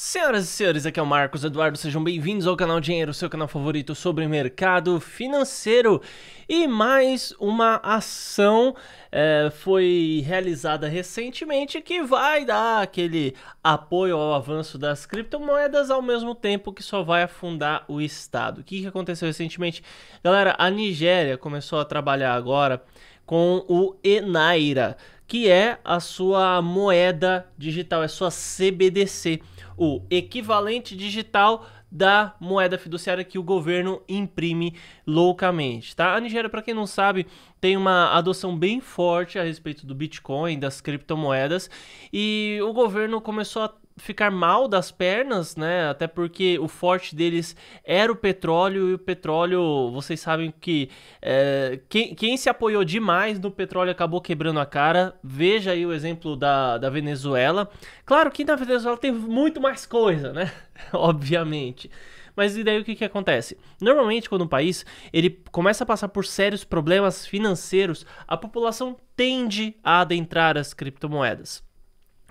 Senhoras e senhores, aqui é o Marcos Eduardo, sejam bem-vindos ao canal Dinheiro, seu canal favorito sobre mercado financeiro. E mais uma ação é, foi realizada recentemente que vai dar aquele apoio ao avanço das criptomoedas ao mesmo tempo que só vai afundar o Estado. O que aconteceu recentemente? Galera, a Nigéria começou a trabalhar agora com o Enaira que é a sua moeda digital, é sua CBDC, o equivalente digital da moeda fiduciária que o governo imprime loucamente, tá? A Nigéria, para quem não sabe, tem uma adoção bem forte a respeito do Bitcoin, das criptomoedas, e o governo começou a ficar mal das pernas, né? Até porque o forte deles era o petróleo, e o petróleo, vocês sabem que é, quem, quem, se apoiou demais no petróleo acabou quebrando a cara. Veja aí o exemplo da, da Venezuela. Claro que na Venezuela tem muito mais coisa, né? Obviamente. Mas e daí o que, que acontece? Normalmente quando um país ele começa a passar por sérios problemas financeiros, a população tende a adentrar as criptomoedas.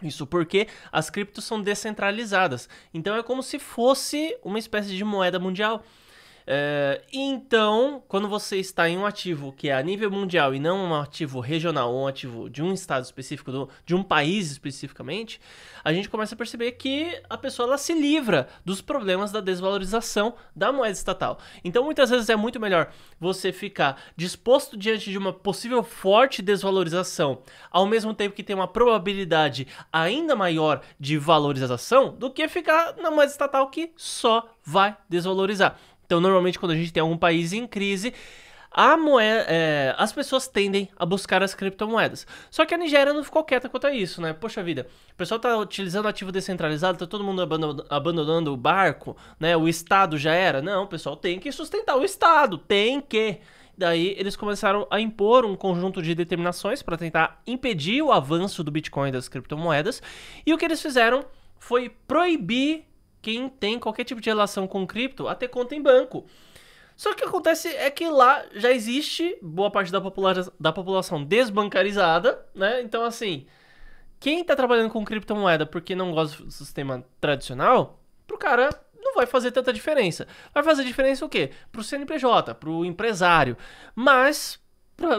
Isso porque as criptos são descentralizadas. Então é como se fosse uma espécie de moeda mundial. É, então, quando você está em um ativo que é a nível mundial e não um ativo regional ou um ativo de um estado específico, do, de um país especificamente, a gente começa a perceber que a pessoa ela se livra dos problemas da desvalorização da moeda estatal. Então, muitas vezes é muito melhor você ficar disposto diante de uma possível forte desvalorização, ao mesmo tempo que tem uma probabilidade ainda maior de valorização, do que ficar na moeda estatal que só vai desvalorizar. Então, normalmente, quando a gente tem algum país em crise, Moeda, é, as pessoas tendem a buscar as criptomoedas. Só que a Nigéria não ficou quieta quanto a isso, né? Poxa vida, o pessoal tá utilizando ativo descentralizado, tá todo mundo abandonando o barco, né? O Estado já era. Não, o pessoal tem que sustentar o Estado, tem que. Daí eles começaram a impor um conjunto de determinações para tentar impedir o avanço do Bitcoin e das criptomoedas. E o que eles fizeram foi proibir quem tem qualquer tipo de relação com cripto a ter conta em banco. Só que o que acontece é que lá já existe boa parte da, popula da população desbancarizada, né? Então, assim, quem está trabalhando com criptomoeda porque não gosta do sistema tradicional, pro cara não vai fazer tanta diferença. Vai fazer diferença o quê? Pro CNPJ, pro empresário. Mas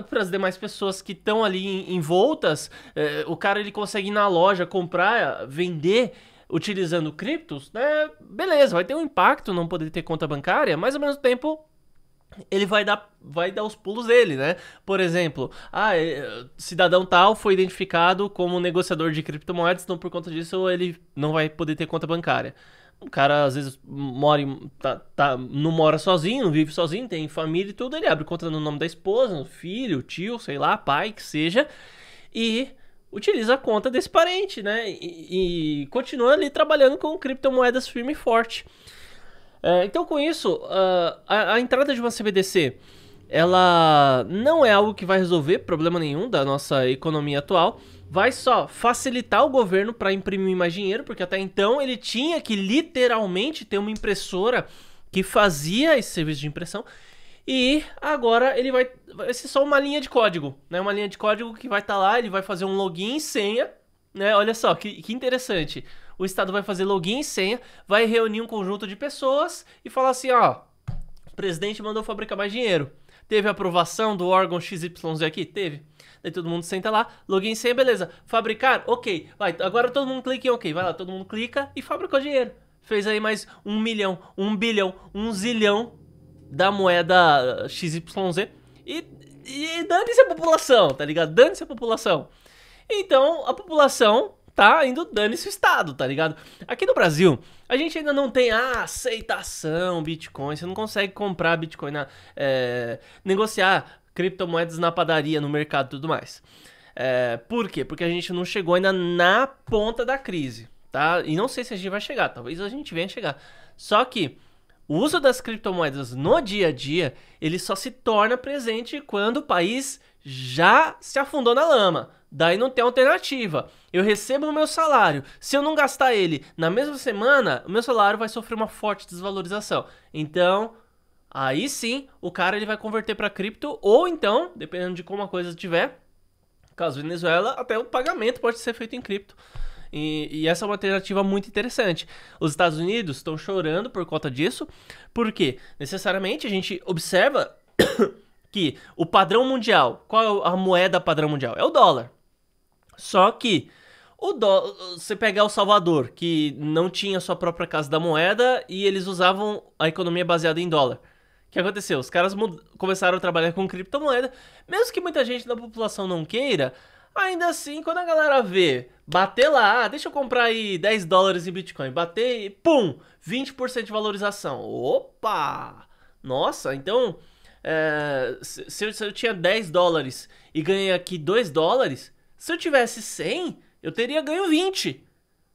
para as demais pessoas que estão ali envoltas, eh, o cara ele consegue ir na loja comprar, vender utilizando criptos, né? Beleza, vai ter um impacto não poder ter conta bancária, mas ao mesmo tempo ele vai dar, vai dar os pulos dele, né? Por exemplo, ah, é, cidadão tal foi identificado como negociador de criptomoedas, então por conta disso ele não vai poder ter conta bancária. O cara às vezes mora tá, tá, não mora sozinho, não vive sozinho, tem família e tudo, ele abre conta no nome da esposa, filho, tio, sei lá, pai, que seja, e utiliza a conta desse parente, né? E, e continua ali trabalhando com criptomoedas firme e forte. É, então, com isso, uh, a, a, entrada de uma CBDC ela não é algo que vai resolver problema nenhum da nossa economia atual. Vai só facilitar o governo para imprimir mais dinheiro, porque até então ele tinha que literalmente ter uma impressora que fazia esse serviço de impressão. E agora ele vai esse é só uma linha de código, né? Uma linha de código que vai estar tá lá, ele vai fazer um login e senha, né? Olha só, que, que interessante. O Estado vai fazer login e senha, vai reunir um conjunto de pessoas e falar assim, ó, o presidente mandou fabricar mais dinheiro. Teve aprovação do órgão XYZ aqui? Teve. Daí todo mundo senta lá, login e senha, beleza. Fabricar? Ok. Vai, agora todo mundo clica em ok. Vai lá, todo mundo clica e fabricou dinheiro. Fez aí mais um milhão, um bilhão, um zilhão da moeda XYZ e, e dane-se a população, tá ligado? Dane-se a população. Então, a população tá indo dane-se o Estado, tá ligado? Aqui no Brasil, a gente ainda não tem a aceitação Bitcoin, você não consegue comprar Bitcoin, na, é, negociar criptomoedas na padaria, no mercado e tudo mais. É, por quê? Porque a gente não chegou ainda na ponta da crise, tá? E não sei se a gente vai chegar, talvez a gente venha chegar. Só que o uso das criptomoedas no dia a dia, ele só se torna presente quando o país já se afundou na lama. Daí não tem alternativa. Eu recebo o meu salário. Se eu não gastar ele na mesma semana, o meu salário vai sofrer uma forte desvalorização. Então, aí sim, o cara ele vai converter para cripto ou então, dependendo de como a coisa estiver, caso Venezuela, até o pagamento pode ser feito em cripto. E, e, essa é uma alternativa muito interessante. Os Estados Unidos estão chorando por conta disso, porque necessariamente a gente observa que o padrão mundial, qual é a moeda padrão mundial? É o dólar. Só que o dó você pegar o Salvador, que não tinha sua própria casa da moeda e eles usavam a economia baseada em dólar. O que aconteceu? Os caras começaram a trabalhar com criptomoeda, mesmo que muita gente da população não queira, ainda assim, quando a galera vê Bater lá, ah, deixa eu comprar aí 10 dólares em Bitcoin. Bater e pum, 20% de valorização. Opa! Nossa, então é, se, eu, se, eu, tinha 10 dólares e ganhei aqui 2 dólares, se eu tivesse 100, eu teria ganho 20.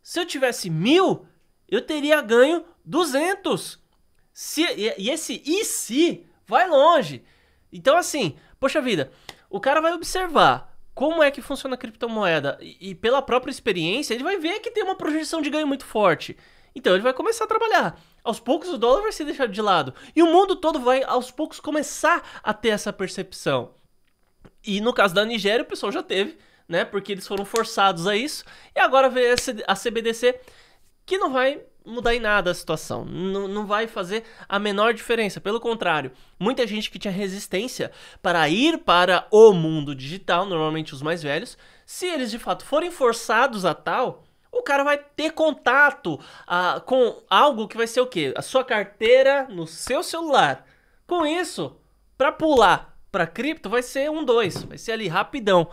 Se eu tivesse 1000, eu teria ganho 200. Se, e, e esse e se vai longe. Então, assim, poxa vida, o cara vai observar como é que funciona a criptomoeda. E, e pela própria experiência, ele vai ver que tem uma projeção de ganho muito forte. Então ele vai começar a trabalhar. Aos poucos o dólar vai ser deixado de lado. E o mundo todo vai, aos poucos, começar a ter essa percepção. E no caso da Nigéria, o pessoal já teve, né? Porque eles foram forçados a isso. E agora vem a CBDC que não vai mudar em nada a situação. N não vai fazer a menor diferença. Pelo contrário, muita gente que tinha resistência para ir para o mundo digital, normalmente os mais velhos, se eles de fato forem forçados a tal, o cara vai ter contato a ah, com algo que vai ser o quê? A sua carteira no seu celular. Com isso, para pular para cripto vai ser um dois, vai ser ali rapidão.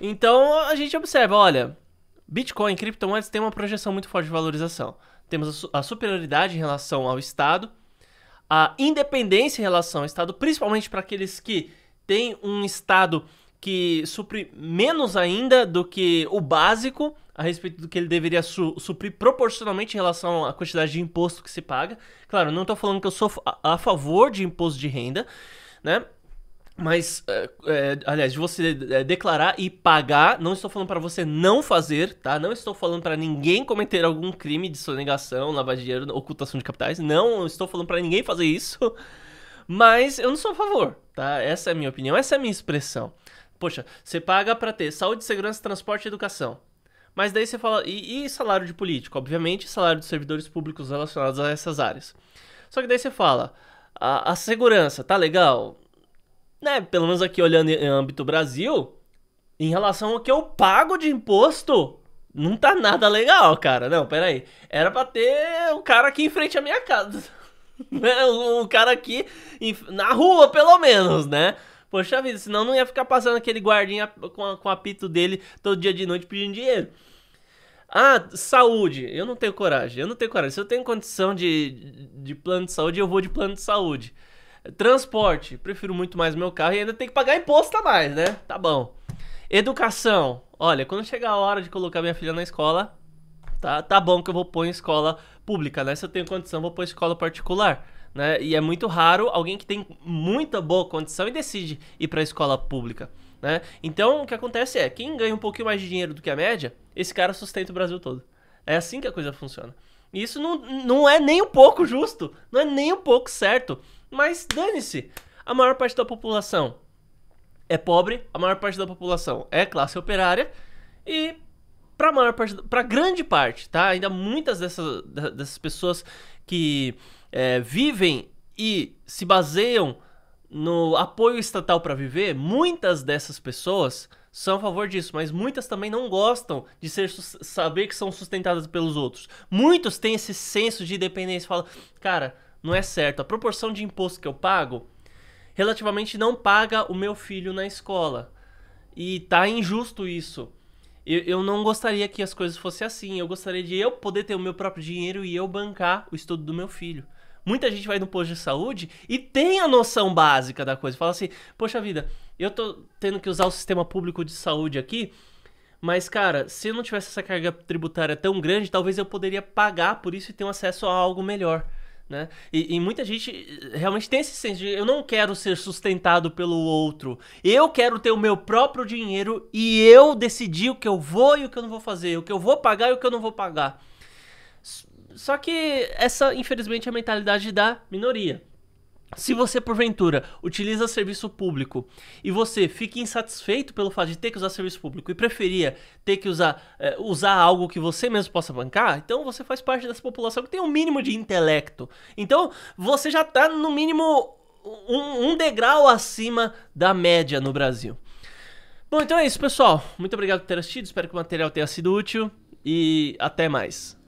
Então a gente observa, olha, Bitcoin e criptomoedas têm uma projeção muito forte de valorização. Temos a superioridade em relação ao Estado, a independência em relação ao Estado, principalmente para aqueles que têm um Estado que supre menos ainda do que o básico a respeito do que ele deveria su suprir proporcionalmente em relação à quantidade de imposto que se paga. Claro, não estou falando que eu sou a, a favor de imposto de renda, né? Mas, é, é, aliás, de você é, declarar e pagar, não estou falando para você não fazer, tá? Não estou falando para ninguém cometer algum crime de sonegação, lavagem de dinheiro, ocultação de capitais. Não estou falando para ninguém fazer isso. Mas eu não sou a favor, tá? Essa é a minha opinião, essa é a minha expressão. Poxa, você paga para ter saúde, segurança, transporte e educação. Mas daí você fala. E, e salário de político? Obviamente, salário de servidores públicos relacionados a essas áreas. Só que daí você fala. A, a segurança, tá legal? né, pelo menos aqui olhando em âmbito Brasil, em relação ao que eu pago de imposto, não tá nada legal, cara. Não, pera aí. Era pra ter o cara aqui em frente à minha casa. o né, cara aqui em, na rua, pelo menos, né? Poxa vida, senão não ia ficar passando aquele guardinha com, o apito dele todo dia de noite pedindo dinheiro. Ah, saúde. Eu não tenho coragem. Eu não tenho coragem. Se eu tenho condição de, de plano de saúde, eu vou de plano de saúde. Transporte, prefiro muito mais meu carro e ainda tem que pagar imposto a mais, né? Tá bom. Educação, olha, quando chegar a hora de colocar minha filha na escola, tá, tá bom que eu vou pôr em escola pública, né? Se eu tenho condição, vou pôr em escola particular. Né? E é muito raro alguém que tem muita boa condição e decide ir para escola pública. Né? Então, o que acontece é, quem ganha um pouquinho mais de dinheiro do que a média, esse cara sustenta o Brasil todo. É assim que a coisa funciona. E isso não, não é nem um pouco justo, não é nem um pouco certo. Mas dane-se. A maior parte da população é pobre, a maior parte da população é classe operária e para maior parte, para grande parte, tá? Ainda muitas dessas, dessas pessoas que é, vivem e se baseiam no apoio estatal para viver, muitas dessas pessoas são a favor disso, mas muitas também não gostam de ser, saber que são sustentadas pelos outros. Muitos têm esse senso de dependência, falam, cara, não é certo. A proporção de imposto que eu pago relativamente não paga o meu filho na escola. E tá injusto isso. Eu, eu, não gostaria que as coisas fossem assim. Eu gostaria de eu poder ter o meu próprio dinheiro e eu bancar o estudo do meu filho. Muita gente vai no posto de saúde e tem a noção básica da coisa. Fala assim: Poxa vida, eu tô tendo que usar o sistema público de saúde aqui. Mas, cara, se eu não tivesse essa carga tributária tão grande, talvez eu poderia pagar por isso e ter um acesso a algo melhor. Né? E, e, muita gente eh, realmente tem esse senso de eu não quero ser sustentado pelo outro. Eu quero ter o meu próprio dinheiro e eu decidi o que eu vou e o que eu não vou fazer, o que eu vou pagar e o que eu não vou pagar. Só que essa, infelizmente, é a mentalidade da minoria. Se você, porventura, utiliza serviço público e você fica insatisfeito pelo fato de ter que usar serviço público e preferia ter que usar, é, usar algo que você mesmo possa bancar, então você faz parte dessa população que tem um mínimo de intelecto. Então você já está, no mínimo, um, um degrau acima da média no Brasil. Bom, então é isso, pessoal. Muito obrigado por ter assistido. Espero que o material tenha sido útil e até mais.